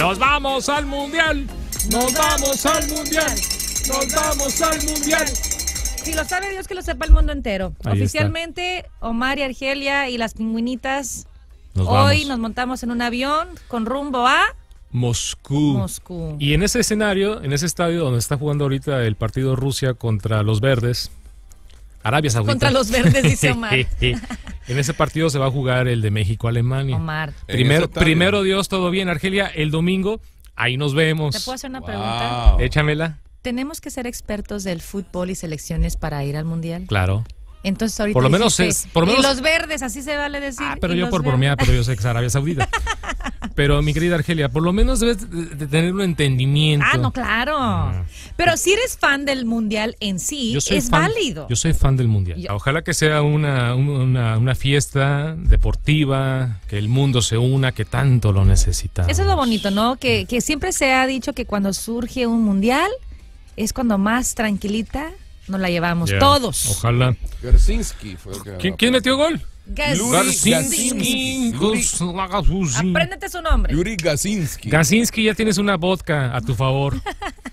Nos vamos al mundial. Nos vamos al mundial. Nos vamos al mundial. Si lo sabe Dios, que lo sepa el mundo entero. Oficialmente, Omar y Argelia y las pingüinitas. hoy nos montamos en un avión con rumbo a. Moscú. Moscú. Y en ese escenario, en ese estadio donde está jugando ahorita el partido Rusia contra los verdes, Arabia Saudita. Contra los verdes, dice Omar. En ese partido se va a jugar el de México-Alemania. Omar. Primero, primero Dios, todo bien, Argelia. El domingo, ahí nos vemos. ¿Te puedo hacer una pregunta? Échamela. ¿Tenemos que ser expertos del fútbol y selecciones para ir al Mundial? Claro. Entonces ahorita por lo menos es, por los verdes, así se vale decir. Ah, pero yo por bromear, pero yo sé que es Arabia Saudita. Pero mi querida Argelia, por lo menos debes de tener un entendimiento. Ah, no, claro. Ah. Pero si eres fan del mundial en sí, es válido. Yo soy fan del mundial. Ojalá que sea una, una, fiesta deportiva, que el mundo se una, que tanto lo necesita. Eso es lo bonito, ¿no? Que, siempre se ha dicho que cuando surge un mundial es cuando más tranquilita nos la llevamos todos. Ojalá. ¿Quién metió gol? Gasinski. Apréndete su nombre. Yuri Gasinski. Gasinski, ya tienes una vodka a tu favor.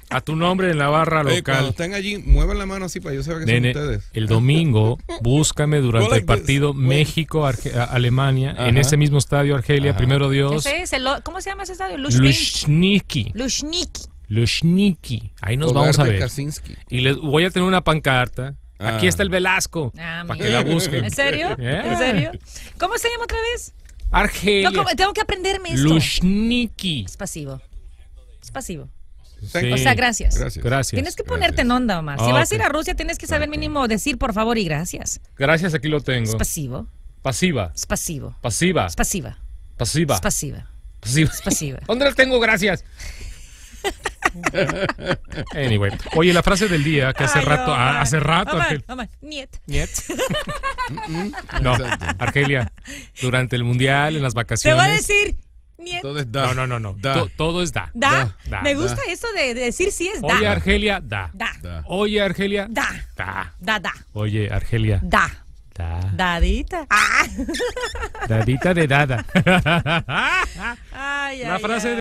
A tu nombre en la barra eh, local. Oye, estén allí, muevan la mano así para yo saber que están ustedes. El domingo, búscame durante el partido México-Alemania, en ese mismo estadio Argelia, primero Dios. ¿Cómo se llama ese estadio? Lushniki. Lushniki. Lushniki. Ahí nos vamos a ver. Y les voy a tener una pancarta Aquí ah. está el Velasco. Ah, para que la busquen. ¿En serio? ¿Eh? ¿En serio? ¿Cómo se llama otra vez? Argelia. tengo que aprenderme esto. Lushniki. Es pasivo. Es pasivo. O sea, gracias. gracias. Tienes que ponerte en onda, Omar. Si ah, vas a ir a Rusia, tienes que saber mínimo decir por favor y gracias. Gracias, aquí lo tengo. Es pasivo. Pasiva. Es pasivo. Pasiva. Es pasiva. Pasiva. Es pasiva. Pasiva. pasiva. ¿Dónde lo tengo? Gracias. anyway. Oye, la frase del día que hace rato, ah, hace rato. Niet. Niet. no, Argelia, durante el mundial, en las vacaciones. Te voy a decir. Niet. Todo es da. No, no, no, no. todo es da. Da. da. Me gusta eso de, decir sí es da. Oye, Argelia, da. Da. Oye, Argelia. Da. Da. Da, da. Oye, Argelia. Da. Da. Dadita. Dadita de dada. la frase De